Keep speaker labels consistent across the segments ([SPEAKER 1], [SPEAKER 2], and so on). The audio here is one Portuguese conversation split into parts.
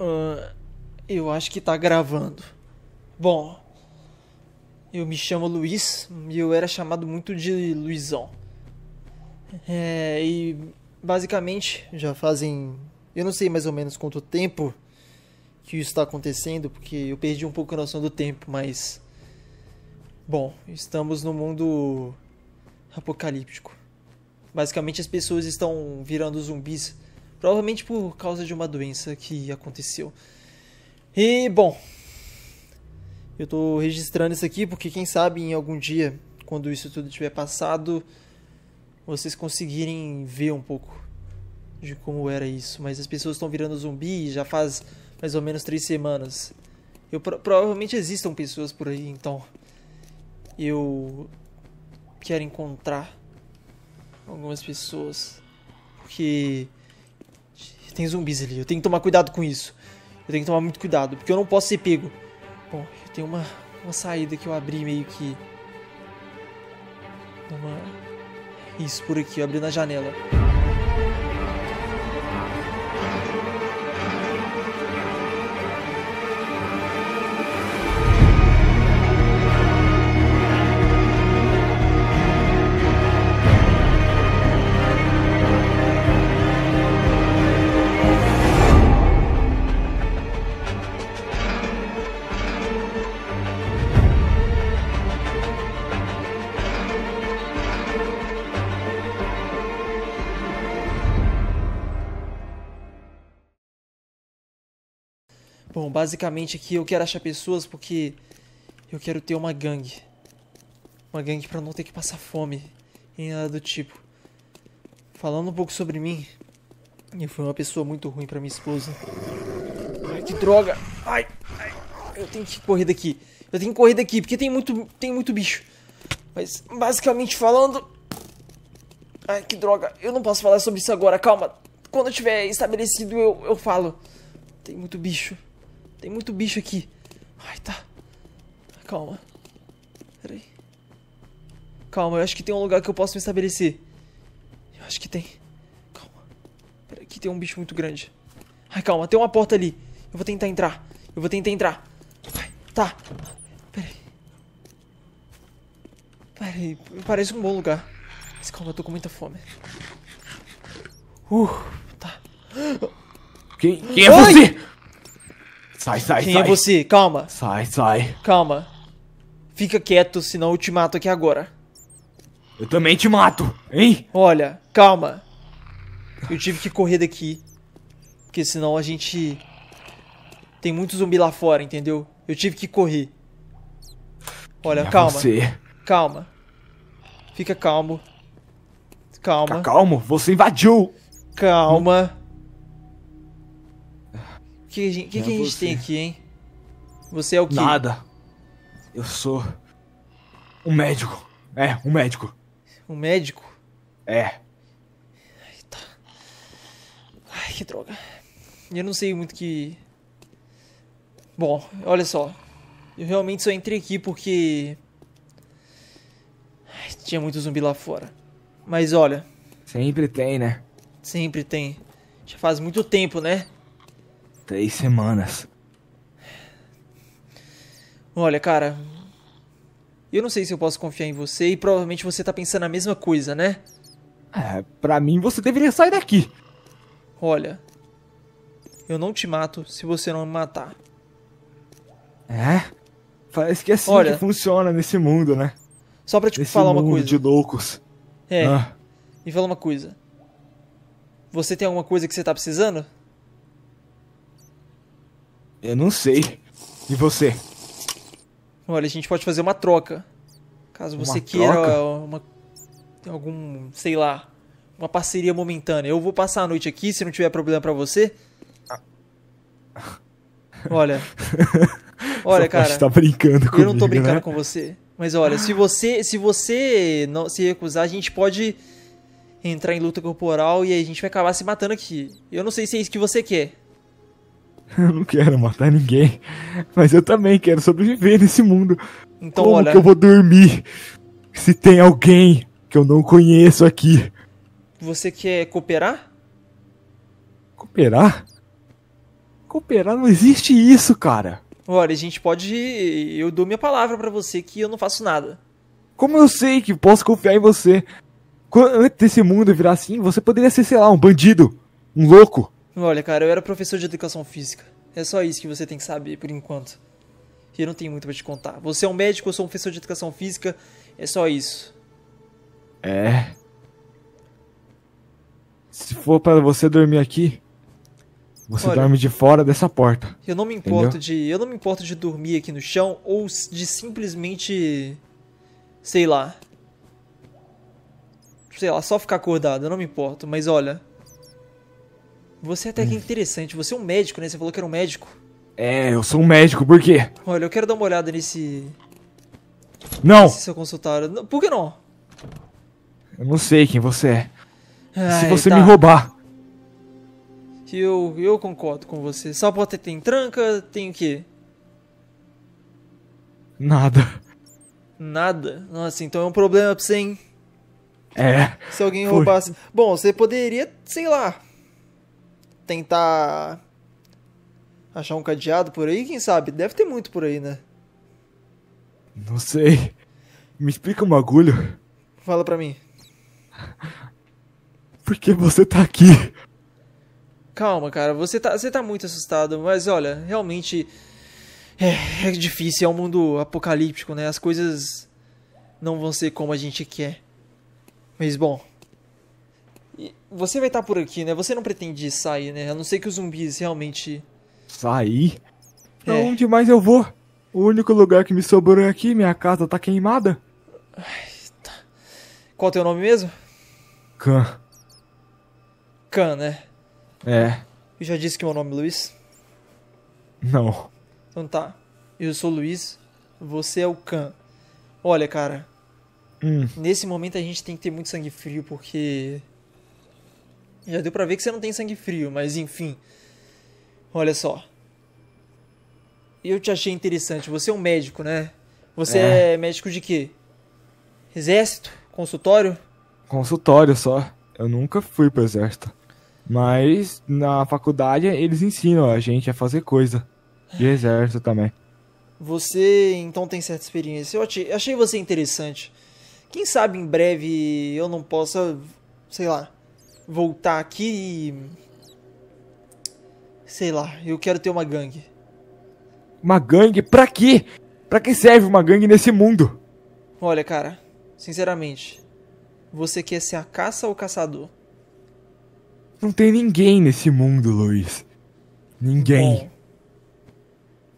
[SPEAKER 1] Uh, eu acho que tá gravando. Bom, eu me chamo Luiz e eu era chamado muito de Luizão. É, e basicamente já fazem. Eu não sei mais ou menos quanto tempo que isso está acontecendo, porque eu perdi um pouco a noção do tempo, mas. Bom, estamos no mundo apocalíptico. Basicamente as pessoas estão virando zumbis Provavelmente por causa de uma doença que aconteceu. E, bom. Eu tô registrando isso aqui porque, quem sabe, em algum dia, quando isso tudo tiver passado, vocês conseguirem ver um pouco de como era isso. Mas as pessoas estão virando zumbi já faz mais ou menos três semanas. Eu pro provavelmente existam pessoas por aí, então eu quero encontrar algumas pessoas porque tem zumbis ali. Eu tenho que tomar cuidado com isso. Eu tenho que tomar muito cuidado, porque eu não posso ser pego. Bom, eu tenho uma, uma saída que eu abri meio que... Uma... É isso, por aqui. Eu abri na janela. Bom, basicamente aqui eu quero achar pessoas porque eu quero ter uma gangue. Uma gangue para não ter que passar fome em nada do tipo. Falando um pouco sobre mim, eu fui uma pessoa muito ruim para minha esposa. Ai, que droga! Ai, ai, eu tenho que correr daqui. Eu tenho que correr daqui porque tem muito, tem muito bicho. Mas basicamente falando, ai, que droga! Eu não posso falar sobre isso agora. Calma. Quando eu tiver estabelecido, eu, eu falo. Tem muito bicho. Tem muito bicho aqui. Ai, tá. Calma. Pera aí. Calma, eu acho que tem um lugar que eu posso me estabelecer. Eu acho que tem. Calma. Pera, aqui tem um bicho muito grande. Ai, calma, tem uma porta ali. Eu vou tentar entrar. Eu vou tentar entrar. Vai, tá. Pera aí. Pera aí, parece um bom lugar. Mas calma, eu tô com muita fome. Uh, tá.
[SPEAKER 2] Quem, quem é Ai! você? Sai, sai, Quem é sai. é você? Calma. Sai, sai.
[SPEAKER 1] Calma. Fica quieto, senão eu te mato aqui agora.
[SPEAKER 2] Eu também te mato,
[SPEAKER 1] hein? Olha, calma. Eu tive que correr daqui. Porque senão a gente. Tem muito zumbi lá fora, entendeu? Eu tive que correr. Olha, é calma. Você? Calma. Fica calmo. Calma. Fica calmo,
[SPEAKER 2] você invadiu! Calma
[SPEAKER 1] que, que, que a gente é tem aqui, hein? Você é o que? Nada.
[SPEAKER 2] Eu sou. Um médico. É, um médico. Um médico? É. Eita. Tá.
[SPEAKER 1] Ai, que droga. Eu não sei muito que. Bom, olha só. Eu realmente só entrei aqui porque. Ai, tinha muito zumbi lá fora. Mas
[SPEAKER 2] olha. Sempre tem, né?
[SPEAKER 1] Sempre tem. Já faz muito tempo, né?
[SPEAKER 2] Três semanas.
[SPEAKER 1] Olha, cara. Eu não sei se eu posso confiar em você e provavelmente você tá pensando a mesma coisa, né?
[SPEAKER 2] É, pra mim você deveria sair daqui.
[SPEAKER 1] Olha. Eu não te mato se você não me matar. É? Parece que é assim Olha, que
[SPEAKER 2] funciona nesse mundo, né? Só pra te nesse falar uma coisa. de loucos. É. Ah.
[SPEAKER 1] Me fala uma coisa. Você tem alguma coisa que você tá precisando?
[SPEAKER 2] Eu não sei. E você?
[SPEAKER 1] Olha, a gente pode fazer uma troca. Caso você uma queira troca? uma algum, sei lá, uma parceria momentânea. Eu vou passar a noite aqui, se não tiver problema para você. Ah. Olha. Olha, cara. Você tá brincando comigo, Eu não tô né? brincando né? com você. Mas olha, se você, se você não se recusar, a gente pode entrar em luta corporal e a gente vai acabar se matando aqui. Eu não sei se é isso que você quer.
[SPEAKER 2] Eu não quero matar ninguém. Mas eu também quero sobreviver nesse mundo.
[SPEAKER 1] Então, Como olha... que eu vou
[SPEAKER 2] dormir se tem alguém que eu não conheço aqui?
[SPEAKER 1] Você quer cooperar?
[SPEAKER 2] Cooperar? Cooperar não existe isso, cara.
[SPEAKER 1] Olha, a gente pode. Eu dou minha palavra para você que eu não faço nada.
[SPEAKER 2] Como eu sei que posso confiar em você? Quando, antes desse mundo virar assim, você poderia ser, sei lá, um bandido, um louco,
[SPEAKER 1] Olha, cara, eu era professor de educação física. É só isso que você tem que saber por enquanto. E eu não tenho muito para te contar. Você é um médico, eu sou um professor de educação física. É só isso.
[SPEAKER 2] É. Se for para você dormir aqui, você Olha, dorme de fora dessa porta. Eu não me importo entendeu?
[SPEAKER 1] de, eu não me importo de dormir aqui no chão ou de simplesmente sei lá. Sei lá, só ficar acordado, eu não me importo, mas olha, você é até que é interessante, você é um médico, né? Você falou que era um médico. É,
[SPEAKER 2] eu sou um médico, por quê?
[SPEAKER 1] Olha, eu quero dar uma olhada nesse. Não! Nesse seu consultório. Por que não?
[SPEAKER 2] Eu não sei quem você é. Ai, Se você tá. me roubar.
[SPEAKER 1] Eu, eu concordo com você. Só pode ter tranca, tem o quê? Nada. Nada? Nossa, então é um problema pra você, hein?
[SPEAKER 2] É. Se alguém roubasse.
[SPEAKER 1] Bom, você poderia, sei lá, tentar achar um cadeado por aí, quem sabe? Deve ter muito por aí, né?
[SPEAKER 2] Não sei. Me explica um bagulho. Fala pra mim. Por que você tá aqui?
[SPEAKER 1] Calma, cara, você tá, você tá muito assustado, mas olha, realmente é, é difícil, é um mundo apocalíptico, né? As coisas não vão ser como a gente quer. Mas bom, você vai estar tá por aqui, né? Você não pretende sair, né? A não ser que os zumbis realmente.
[SPEAKER 2] Sair? Pra é. onde mais eu vou? O único lugar que me sobrou é aqui, minha casa tá queimada. Ai,
[SPEAKER 1] tá. Qual é o teu nome mesmo? Khan. Khan, né? É. Eu já disse que meu nome é Luiz? Não. Então tá. Eu sou o Luiz, você é o Khan. Olha, cara. Hum. Nesse momento a gente tem que ter muito sangue frio porque já deu pra ver que você não tem sangue frio, mas enfim. Olha só. Eu te achei interessante. Você é um médico, né? Você é, é médico de quê? Exército? Consultório?
[SPEAKER 2] Consultório só. Eu nunca fui pro exército. Mas na faculdade eles ensinam a gente a fazer coisa. De exército também.
[SPEAKER 1] Você então tem certa experiência. Eu achei você interessante. Quem sabe em breve eu não possa, sei lá, voltar aqui e. Sei lá, eu quero ter uma gangue.
[SPEAKER 2] Uma gangue? Pra quê? Pra que serve uma gangue nesse mundo?
[SPEAKER 1] Olha, cara, sinceramente, você quer ser a caça ou o caçador?
[SPEAKER 2] Não tem ninguém nesse mundo, Luiz. Ninguém. Bom,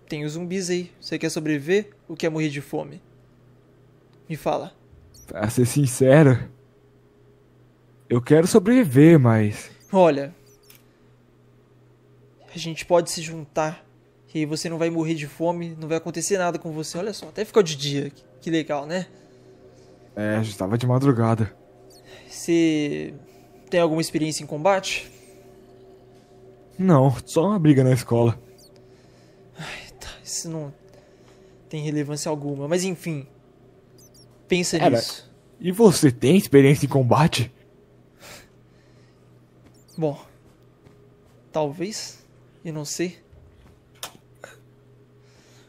[SPEAKER 1] tem os zumbis aí. Você quer sobreviver ou quer morrer de fome? Me fala.
[SPEAKER 2] Pra ser sincero, eu quero sobreviver, mas.
[SPEAKER 1] Olha. A gente pode se juntar. E você não vai morrer de fome, não vai acontecer nada com você. Olha só, até ficou de dia. Que legal, né?
[SPEAKER 2] É, já tava de madrugada.
[SPEAKER 1] Você tem alguma experiência em combate?
[SPEAKER 2] Não, só uma briga na escola.
[SPEAKER 1] Ai, tá, isso não tem relevância alguma, mas enfim. Pensa Era, nisso.
[SPEAKER 2] E você tem experiência em combate? Bom,
[SPEAKER 1] talvez, eu não sei.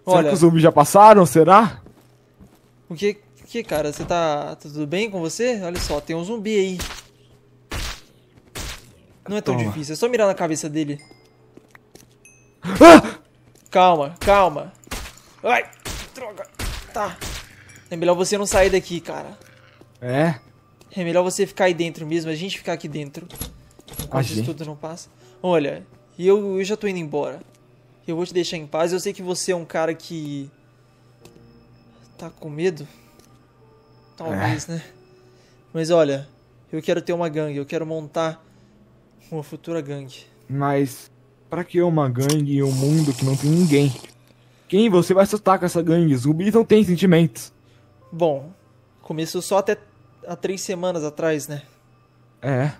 [SPEAKER 2] Será Olha, que os zumbis já passaram? Será?
[SPEAKER 1] O que, que cara? Você tá, tá tudo bem com você? Olha só, tem um zumbi aí. Não é tão Toma. difícil, é só mirar na cabeça dele. Ah! Calma, calma. Ai, droga. Tá. É melhor você não sair daqui, cara. É? É melhor você ficar aí dentro mesmo, a gente ficar aqui dentro mas isso tudo não passa. Olha, eu, eu já tô indo embora. Eu vou te deixar em paz. Eu sei que você é um cara que. tá com medo. Talvez, é. né? Mas olha, eu quero ter uma gangue, eu quero montar uma futura gangue.
[SPEAKER 2] Mas para que uma gangue em um mundo que não tem ninguém? Quem você vai soltar com essa gangue? Zumbi não tem sentimentos.
[SPEAKER 1] Bom, começou só até há três semanas atrás, né?
[SPEAKER 2] É.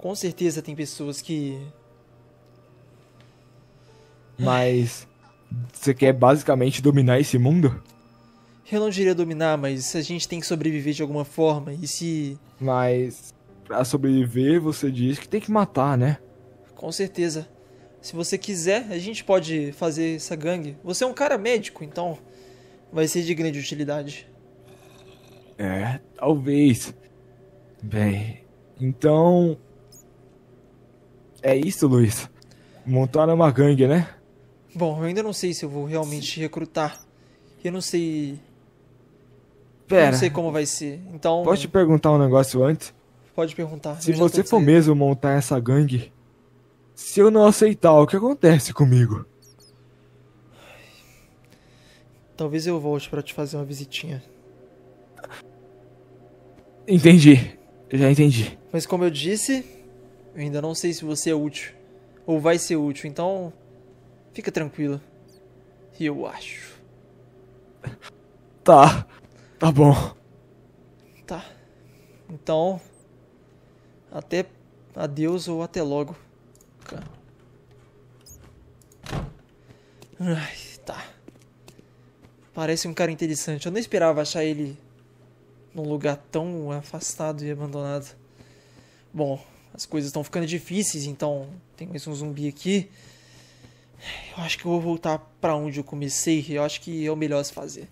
[SPEAKER 2] Com
[SPEAKER 1] certeza tem pessoas que.
[SPEAKER 2] Mas. Você quer basicamente dominar esse mundo?
[SPEAKER 1] Eu não diria dominar, mas a gente tem que sobreviver de alguma forma. E se.
[SPEAKER 2] Mas. Pra sobreviver, você diz que tem que matar, né?
[SPEAKER 1] Com certeza. Se você quiser, a gente pode fazer essa gangue. Você é um cara médico, então. Vai ser
[SPEAKER 2] de grande utilidade. É, talvez. Bem, então é isso, Luiz. Montaram uma gangue, né?
[SPEAKER 1] Bom, eu ainda não sei se eu vou realmente recrutar. Eu não sei. Pera. Eu não sei como vai ser. Então. Posso te
[SPEAKER 2] perguntar um negócio antes? Pode perguntar. Se você for mesmo montar essa gangue, se eu não aceitar, o que acontece comigo?
[SPEAKER 1] Talvez eu volte para te fazer uma visitinha.
[SPEAKER 2] Entendi. Já entendi.
[SPEAKER 1] Mas como eu disse, eu ainda não sei se você é útil ou vai ser útil, então fica tranquila. Eu acho.
[SPEAKER 2] Tá. Tá bom.
[SPEAKER 1] Tá. Então, até adeus ou até logo. Ai, tá. Parece um cara interessante. Eu não esperava achar ele num lugar tão afastado e abandonado. Bom, as coisas estão ficando difíceis, então tem mais um zumbi aqui. Eu acho que eu vou voltar para onde eu comecei. Eu acho que é o melhor se fazer.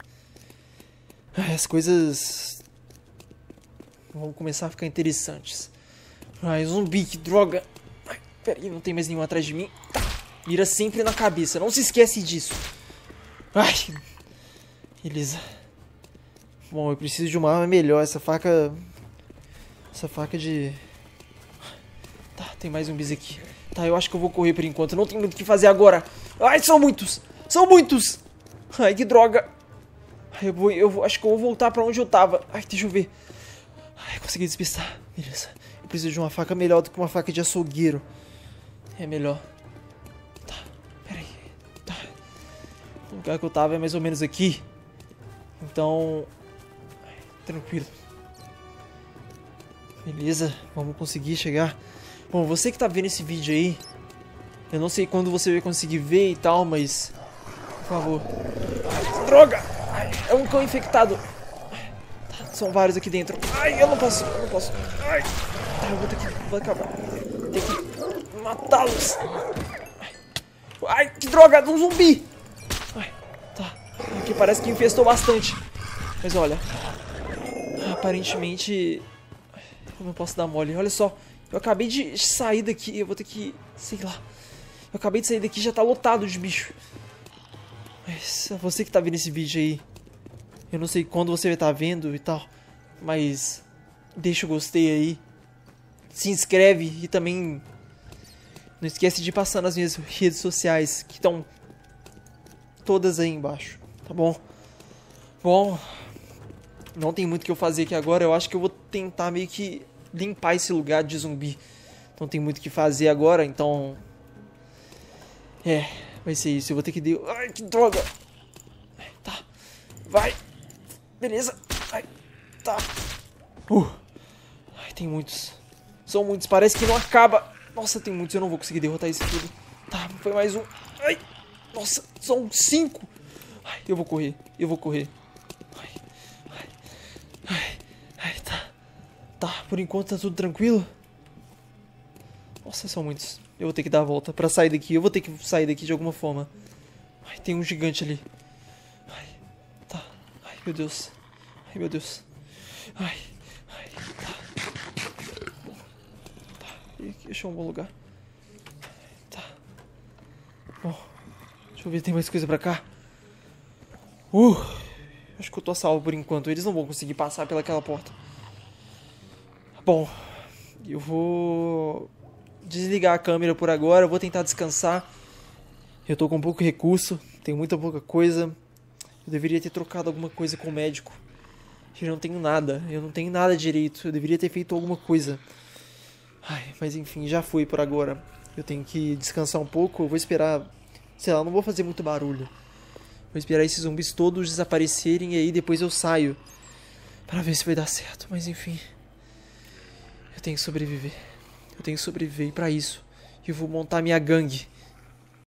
[SPEAKER 1] As coisas vão começar a ficar interessantes. Ai, zumbi, que droga. Ai, peraí, não tem mais nenhum atrás de mim. Mira sempre na cabeça, não se esquece disso. Ai, beleza. Bom, eu preciso de uma arma melhor. Essa faca... Essa faca de... Tem mais zumbis aqui. Tá, eu acho que eu vou correr por enquanto. Não tenho muito o que fazer agora. Ai, são muitos! São muitos! Ai, que droga! Ai, eu vou, eu vou, acho que eu vou voltar pra onde eu tava. Ai, deixa eu ver. Ai, consegui despistar. Beleza. Eu preciso de uma faca melhor do que uma faca de açougueiro. É melhor. Tá, peraí. Tá. O lugar que eu tava é mais ou menos aqui. Então... Ai, tranquilo. Beleza, vamos conseguir chegar. Bom, você que tá vendo esse vídeo aí, eu não sei quando você vai conseguir ver e tal, mas... Por favor. Droga! é um cão infectado. Tá, são vários aqui dentro. Ai, eu não posso, eu não posso. Ai, tá, eu vou ter que... Vou acabar. Tem que matá-los. Ai, que droga, um zumbi! Ai, tá. Aqui parece que infestou bastante. Mas olha, aparentemente... Eu não posso dar mole, olha só. Eu acabei de sair daqui, eu vou ter que... Sei lá. Eu acabei de sair daqui já tá lotado de bicho. Mas é você que tá vendo esse vídeo aí. Eu não sei quando você vai estar tá vendo e tal. Mas... Deixa o gostei aí. Se inscreve e também... Não esquece de passar nas minhas redes sociais, que estão todas aí embaixo, tá bom? Bom, não tem muito o que eu fazer aqui agora, eu acho que eu vou tentar meio que limpar esse lugar de zumbi. Não tem muito o que fazer agora, então. É, vai ser isso. Eu vou ter que. De... Ai, que droga! Tá. Vai! Beleza! Ai, tá. Uh. Ai, tem muitos. São muitos, parece que não acaba. Nossa, tem muitos, eu não vou conseguir derrotar esse tudo. Tá, foi mais um. Ai! Nossa, são cinco! Ai, eu vou correr, eu vou correr. Por enquanto tá tudo tranquilo. Nossa, são muitos. Eu vou ter que dar a volta pra sair daqui. Eu vou ter que sair daqui de alguma forma. Ai, tem um gigante ali. Ai, tá. Ai, meu Deus. Ai, meu Deus. Ai, ai, tá. Tá, deixa eu um bom lugar. Tá. Bom, deixa eu ver se tem mais coisa pra cá. Uh, acho que eu tô salvo por enquanto. Eles não vão conseguir passar pelaquela porta. Bom, eu vou desligar a câmera por agora, eu vou tentar descansar. Eu tô com pouco recurso, tenho muita pouca coisa. Eu deveria ter trocado alguma coisa com o médico. Eu não tenho nada, eu não tenho nada direito, eu deveria ter feito alguma coisa. Ai, mas enfim, já foi por agora. Eu tenho que descansar um pouco, eu vou esperar, sei lá, não vou fazer muito barulho. Vou esperar esses zumbis todos desaparecerem e aí depois eu saio. Pra ver se vai dar certo, mas enfim. Eu tenho que sobreviver. Eu tenho que sobreviver e pra isso eu vou montar minha gangue.